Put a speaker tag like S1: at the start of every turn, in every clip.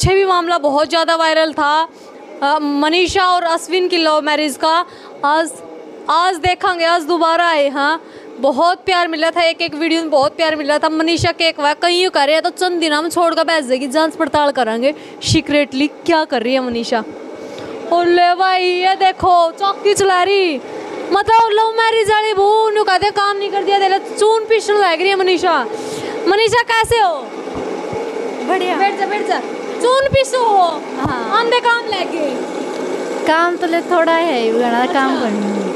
S1: पीछे भी मामला बहुत ज़्यादा वायरल था मनीषा और अश्विन की लव मैरिज का आज आज देखेंगे आज दोबारा आए हाँ बहुत प्यार मिला था एक एक वीडियो में बहुत प्यार मिला था मनीषा के एक वह कहीं कर रहे हैं तो चंद दिन हम छोड़ कर भेज देगी जांच पड़ताल करेंगे सीक्रेटली क्या कर रही है मनीषा और ले भाई ये देखो चौकी चला रही मतलब लव मैरिज वाली बहू उन्हें कहते काम नहीं कर दिया दे चून पीछन लग रही है मनीषा मनीषा कैसे हो बढ़िया बैठ जा बैठ जा चून पिसो हो हां आंदे काम लेके काम तो ले थोड़ा है घना अच्छा। काम है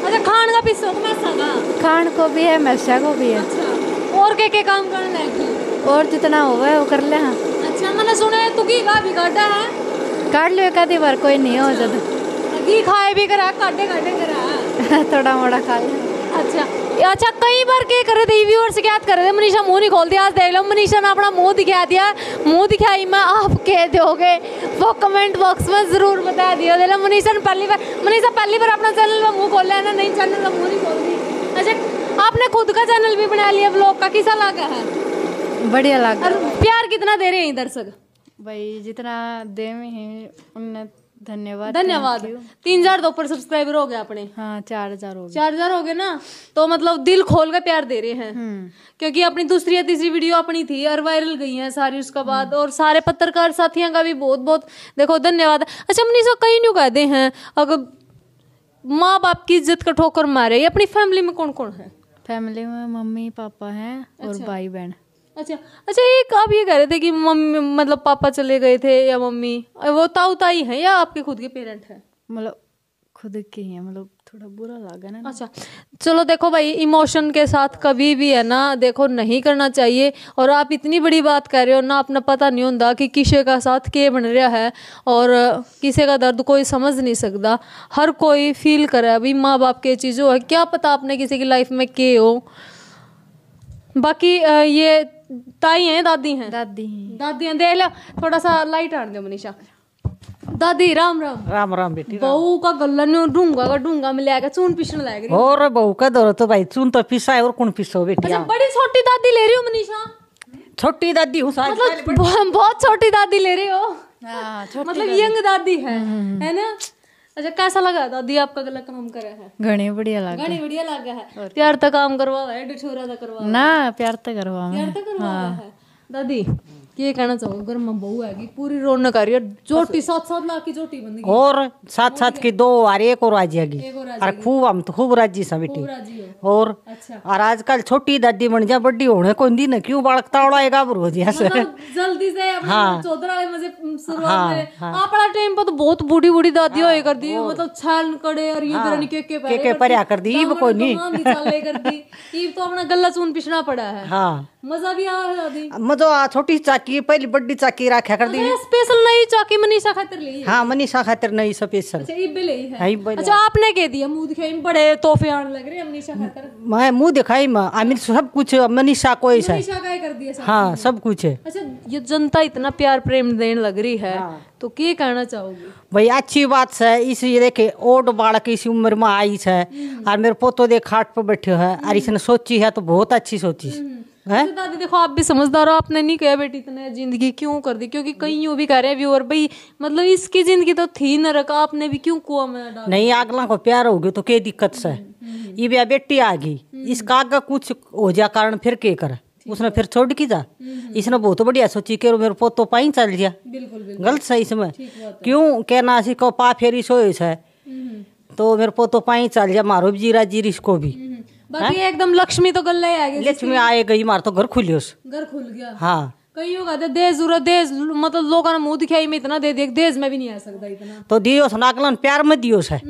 S1: अच्छा खान का पिसो मैसा सगा खान को भी है मैसा को भी है अच्छा। और के के काम करने लेके और जितना होवे वो कर ले हां अच्छा मैंने सुना है तू की का भी काटा है काट लो एक आधी बार कोई नहीं हो ज्यादा अच्छा। घी खाए भी करा काटे काटे करा थोड़ा मोड़ा खा ले अच्छा अच्छा कई बार के कर रहे थे व्यूअर्स क्या कर रहे थे मनीषा मुंह नहीं खोलती आज देख लो मनीषा ने अपना मुंह दिखा दिया मुंह दिखाई मैं आप कह दोगे वो कमेंट बॉक्स में जरूर बता दियो देख लो मनीषा ने पहली बार मनीषा पहली बार अपना चैनल में मुंह खोल ना नहीं चैनल में मुँह नहीं खोलती अच्छा आपने खुद का चैनल भी बना लिया ब्लॉग का किसा लगा है बढ़िया लगा प्यार कितना दे रहे हैं दर्शक भाई जितना दे में है उन्नत धन्यवाद धन्यवाद तीन हजार दो ऊपर सब्सक्राइबर हो गए अपने हाँ चार हजार हो गए चार हजार हो गए ना तो मतलब दिल खोल कर प्यार दे रहे हैं हम्म। क्योंकि अपनी दूसरी या तीसरी वीडियो अपनी थी और वायरल गई है सारी उसका बाद और सारे पत्रकार साथियों का भी बहुत बहुत देखो धन्यवाद अच्छा अपनी सब कहीं नहीं कहते हैं अगर माँ बाप की इज्जत का ठोकर मारे अपनी फैमिली में कौन कौन है फैमिली में मम्मी पापा हैं और अच्छा। भाई बहन अच्छा अच्छा एक आप ये कह रहे थे कि मम्मी मतलब पापा चले गए थे या मम्मी वो ताऊ ताई हैं या आपके खुद के पेरेंट हैं मतलब खुद के ही हैं मतलब थोड़ा बुरा लगा ना अच्छा चलो देखो भाई इमोशन के साथ कभी भी है ना देखो नहीं करना चाहिए और आप इतनी बड़ी बात कर रहे हो ना अपना पता नहीं होता कि किसे का साथ के बन रहा है और किसे का दर्द कोई समझ नहीं सकता हर कोई फील करे अभी माँ बाप के चीज़ों है क्या पता आपने किसी की लाइफ में के हो बाकी ये ताई हैं दादी हैं दादी हैं दादी हैं देख लो थोड़ा सा लाइट आने दो मनीषा दादी राम राम
S2: राम राम बेटी
S1: बहू का गल्ला नहीं ढूंगा का ढूंगा मिल जाएगा चून पिसने लाएगी और
S2: बहू का दौर तो भाई चून तो पिसा है और कौन पिसो बेटी अच्छा
S1: बड़ी छोटी दादी ले रही हो मनीषा छोटी दादी हूँ मतलब
S2: बहुत छोटी दादी ले
S1: रही हो मतलब यंग दादी है है ना अच्छा कैसा लगा दादी आपका गला काम करे है घणी बढ़िया लगा घणी बढ़िया लगा है प्यार तक काम करवा है डिठूरा तो करवा ना प्यार तक करवा प्यार तक करवा हाँ। है दादी ये कहना चाहूँ घर में बहू है पूरी रौनक
S2: आ रही है जोटी सात
S1: सात लाख की जोटी बन गई
S2: और सात सात की दो और एक और आ जाएगी और खूब हम तो खूब राजी बेटी खूब राजी और अच्छा। और आजकल छोटी दादी बन जा बड़ी होने को दी ना क्यों बालकता एगा बुरो जी मतलब
S1: जल्दी से हाँ चौधरा मजे शुरुआत हाँ, में हाँ, आपड़ा टाइम पर तो बहुत बूढ़ी बूढ़ी दादी हाँ, होए कर दी मतलब छाल कड़े और ये हाँ, के के के, के पर कर दी वो कोई नहीं कर दी ये तो अपना गल्ला सुन पिसना पड़ा है हाँ मजा भी आ दादी
S2: मजो आ छोटी चाकी पहली बड़ी चाकी राखा कर दी स्पेशल
S1: नई चाकी मनीषा खातिर ली हां
S2: मनीषा खातिर नई स्पेशल अच्छा,
S1: हाँ, अच्छा है अच्छा आपने के दिया मुंह दिखाई बड़े तोहफे आने लग रहे मनीषा
S2: मैं मुंह दिखाई मैं सब कुछ मनीषा को ऐसा हाँ सब कुछ है
S1: अच्छा ये जनता इतना प्यार प्रेम देने लग रही है हाँ। तो क्या कहना चाहोगे
S2: भाई अच्छी बात है इसलिए देखे ओड बाढ़ इसी उम्र में आई है हम्म। और मेरे पोतो देख खाट पर बैठे है और इसने हम्म। सोची है तो बहुत अच्छी सोची हम्म। अच्छा, दादी
S1: देखो आप भी समझदार हो आपने नहीं कहा बेटी इतने जिंदगी क्यों कर दी क्योंकि कई यू भी कह रहे हैं व्यूअर भाई मतलब इसकी जिंदगी तो थी न रखा आपने भी क्यों कुआ में
S2: नहीं अगला को प्यार हो गया तो क्या दिक्कत है ये भी बेटी आ गई इस काग का कुछ हो जा कारण फिर के कर उसने फिर छोड़ की जा इसने बहुत बढ़िया सोची के मेरे पोतो पाई चल गया
S1: गलत सही इसमें क्यों
S2: कहना सी को पा फेरी सोए है
S1: हम्म।
S2: तो मेरे पोतो पाई चल गया मारो भी जीरा जीरी इसको भी हम्म,
S1: हम्म। बाकी
S2: एकदम लक्ष्मी तो गल ले आ गई लक्ष्मी आए गई मार तो घर खुलियो
S1: घर खुल गया हाँ कई होगा तो देश जरूर देश मतलब लोगों ने मुंह दिखाई में इतना दे देख देश में भी नहीं आ सकता इतना
S2: तो दियो सनाकलन प्यार में दियो है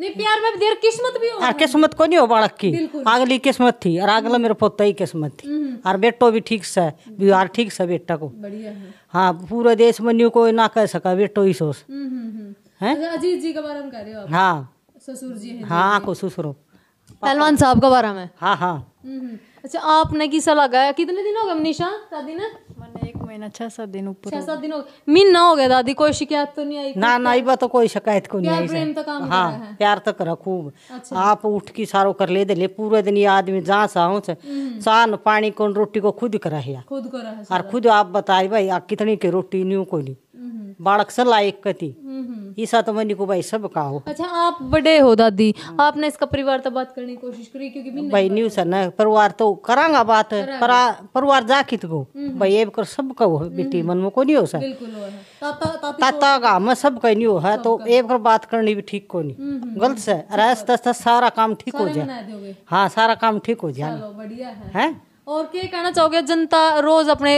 S1: नहीं प्यार में देर किस्मत भी हो किस्मत
S2: को नहीं हो बालक की अगली किस्मत थी और अगला मेरे पोता ही किस्मत थी हम्म। और बेटो भी ठीक से बिहार ठीक से बेटा को हाँ पूरे देश में न्यू को ना कह सका बेटो ही सोच
S1: हम्म, हम्म, है तो अजीत जी का बारे में कह रहे हो हाँ ससुर जी हाँ
S2: को ससुरो पहलवान साहब का बारे में हाँ हाँ
S1: अच्छा आपने की सलाह गया कितने दिन हो गए निशा शादी ने
S2: महीना छह सात दिन
S1: ऊपर छह सात दिन हो महीना हो गया दादी कोई शिकायत तो नहीं आई ना ना
S2: तो कोई शिकायत को नहीं आई प्रेम तो काम हाँ प्यार तो करा खूब आप उठ की सारो कर ले दे पूरे दिन ये आदमी जहाँ से पानी को रोटी को खुद करा है
S1: खुद करा और खुद
S2: आप बताए भाई कितनी की रोटी न्यू कोई नहीं बालक से लायक कती ईसा हम्म, हम्म. तो मनी को भाई सब कहा
S1: अच्छा आप बड़े हो दादी आपने इसका परिवार तो बात करने की कोशिश करी क्योंकि भी भाई
S2: न्यू सर ना परिवार तो करांगा बात परिवार जा कित को भाई हम्म, ये कर सब कहो बेटी मन में को नहीं हो
S1: सर ताता
S2: का मैं सब कह नहीं हो है तो एक कर बात करनी भी ठीक को नहीं गलत से अरे सारा काम ठीक हो जाए हाँ सारा काम ठीक हो जाए बढ़िया है और क्या कहना
S1: चाहोगे जनता रोज अपने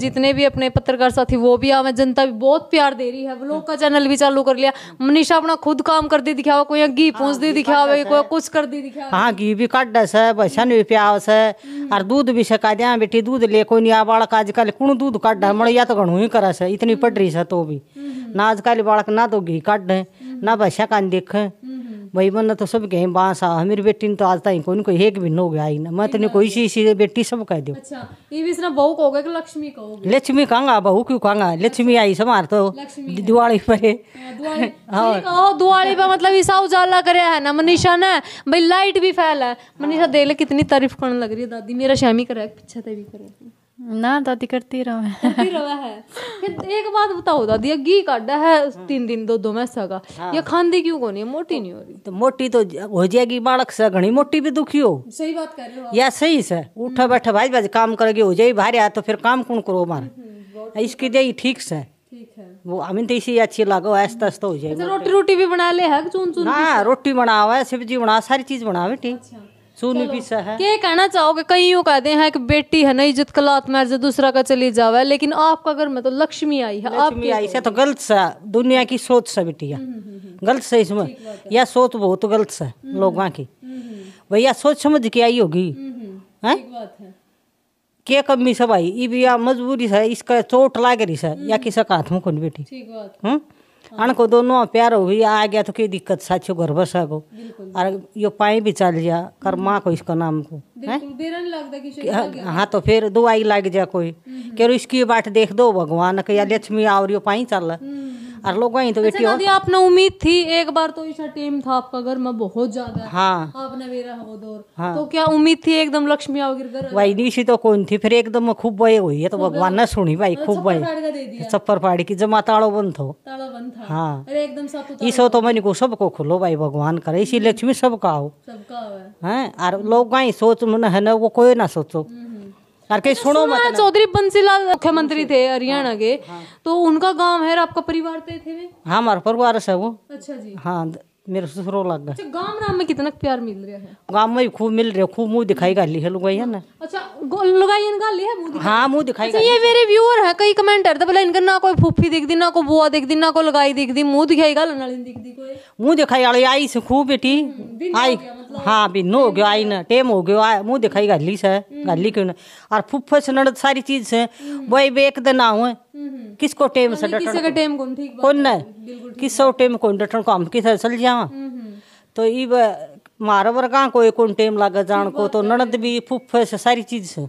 S1: जितने भी अपने पत्रकार साथी वो भी आवे जनता भी बहुत प्यार दे रही है व्लॉग का चैनल भी चालू कर लिया मनीषा अपना खुद काम कर दी दिखावा कोई घी हाँ, पूछ दी दिखावे कोई कुछ कर दी दिखावे
S2: हाँ घी भी काट है भैसन भी प्यास है हम्म। और दूध भी सका दिया हाँ, बेटी दूध ले कोई नहीं आ बालक आजकल कुण दूध काट मैं या तो घणु ही करा है इतनी पटरी से तो भी हम्म। ना आजकल बालक ना तो घी काट है हम्म। ना भैसा कान देख भाई मन तो सब कहें बांस हमारी बेटी ने तो आज तक कोई कोई एक भी नो गया ही ना मैं तो कोई सी सी बेटी सब कह दियो अच्छा
S1: ये भी बहू कहोगे कि लक्ष्मी कहोगे
S2: लक्ष्मी कहूंगा बहू क्यों कहूंगा अच्छा। लक्ष्मी आई समार तो दिवाली पे हाँ दिवाली हाँ।
S1: हाँ, पर मतलब ईसा उजाला करे है ना मनीषा ने भाई लाइट भी फैल है मनीषा हाँ। देख कितनी तारीफ करने लग रही है दादी मेरा शामी करे पीछे भी करे ना दादी करती रहा है करती रहा है फिर एक बात बताओ दादी घी काटा है हाँ। तीन दिन दो दो मैसा का हाँ। ये खांदी क्यों कोनी मोटी तो, नहीं हो रही
S2: तो मोटी तो हो जाएगी बालक से घनी मोटी भी दुखी हो
S1: सही बात कर रहे हो या
S2: सही से उठा हम्म। बैठा भाई भाई काम करेगी हो जाए भारी तो फिर काम कौन करो मार हम्म, हम्म, इसकी दे ठीक से वो अमीन तो इसी अच्छी लागो ऐसा ऐसा हो जाएगी अच्छा, रोटी रोटी भी बना ले है चुन चुन ना रोटी बनावे सब्जी बना सारी चीज बनावे ठीक अच्छा। सोनू पिसा है
S1: क्या कहना चाहोगे कईयों कहते हैं कि बेटी है ना इज्जत का लात जो दूसरा का चली जावे लेकिन आपका घर में तो लक्ष्मी आई है लक्ष्मी आई से तो
S2: गलत सा दुनिया की सोच सा बेटिया हम्म, हम्म, हम्म। गलत से इसमें यह सोच बहुत गलत सा लोगों की भैया सोच समझ के आई होगी हाँ? है के कमी सब आई ये भी मजबूरी से इसका चोट लाग रही से या किसी का हाथ में कौन बेटी हाँ। अनको दोनों प्यार हुई आ गया तो कोई दिक्कत साछो घर बस आ
S1: और
S2: यो पाई भी चल जा कर माँ को इसका नाम को
S1: हाँ, हाँ
S2: तो फिर दुआई लग जा कोई हम्म, हम्म। कह इसकी बाट देख दो भगवान के या लक्ष्मी आओ यो पाई चल हम्म। और लोग वहीं तो बेटी अच्छा
S1: आपने उम्मीद थी एक बार तो ऐसा टीम था आपका घर में बहुत ज्यादा हाँ आपने मेरा हो दौर
S2: हाँ तो क्या उम्मीद थी एकदम
S1: लक्ष्मी आओगी घर भाई
S2: नीशी तो कौन थी फिर एकदम खूब बय हुई है तो भगवान ने सुनी भाई अच्छा, खूब
S1: बय
S2: सफर फाड़ी की जमा ताड़ो बंद हो
S1: हाँ एकदम ईसो तो मैंने
S2: को सबको खुलो भाई भगवान करे इसी हम्म। लक्ष्मी सबका हो
S1: सबका
S2: है और लोग वहीं सोच मन है ना वो कोई ना सोचो हम्म। यार कहीं तो सुनो मत चौधरी
S1: बंसीलाल मुख्यमंत्री थे हाँ, हरियाणा हाँ, के हाँ। तो उनका गाँव है आपका परिवार थे
S2: हाँ हमारा परिवार है वो अच्छा जी हाँ मेरे ससुरो लग गए अच्छा, गांव राम में कितना प्यार मिल रहा है गांव में खूब मिल रहा है खूब मुंह दिखाई गाली है लुगाई है ना
S1: अच्छा लुगाई गाली है
S2: मुंह हाँ मुंह दिखाई अच्छा, ये मेरे
S1: व्यूअर है कई कमेंट करते तो बोले इनका ना कोई फूफी दिख दी ना कोई बुआ दिख दी ना कोई लगाई दिख दी मुंह दिखाई गाल नाली दिख दी
S2: कोई मुंह दिखाई गाली आई से खूब बेटी हम्म, आई मतलब हाँ बिन्नो हो गयो आई ना टेम हो गयो आ मुंह दिखाई गाली से गाली हम्म। क्यों ना और फुफ्फस नड़द सारी चीज से वही हम्म। एक दिन आऊँ किसको टेम हाँ, से डटण को टेम कौन ठीक कौन ना किसो टेम कौन डटन को हम किस चल जावा हम्म, हम्म। तो ई मारा वर्गा को कौन टेम लागे जान को तो ननद भी फुफ से सारी चीज से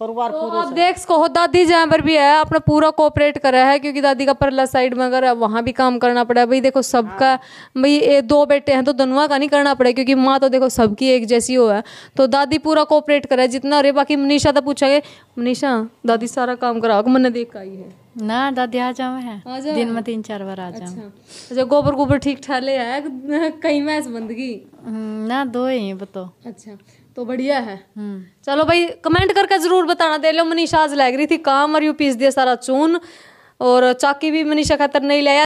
S2: परिवार
S1: तो आप देख को हो दादी जहाँ पर भी है अपना पूरा कोऑपरेट कर रहा है क्योंकि दादी का परला साइड में अगर वहाँ भी काम करना पड़ा भाई देखो सबका हाँ। भाई ये दो बेटे हैं तो दनुआ का नहीं करना पड़ा क्योंकि माँ तो देखो सबकी एक जैसी हो है तो दादी पूरा कोऑपरेट कर रहा है जितना अरे बाकी मनीषा तो पूछा गया मनीषा दादी सारा काम कराओ मन देख आई है ना दादी आ जाओ है दिन में तीन चार बार आ जाओ अच्छा, अच्छा गोबर गोबर ठीक ठाक ले आया कहीं इस बंदगी हम्म, ना दो ही बताओ अच्छा तो बढ़िया है हम्म। चलो भाई कमेंट करके जरूर बताना दे लो मनीषा आज लग रही थी काम और यू पीस दिया सारा चून और चाकी भी मनीषा खतर नहीं लाया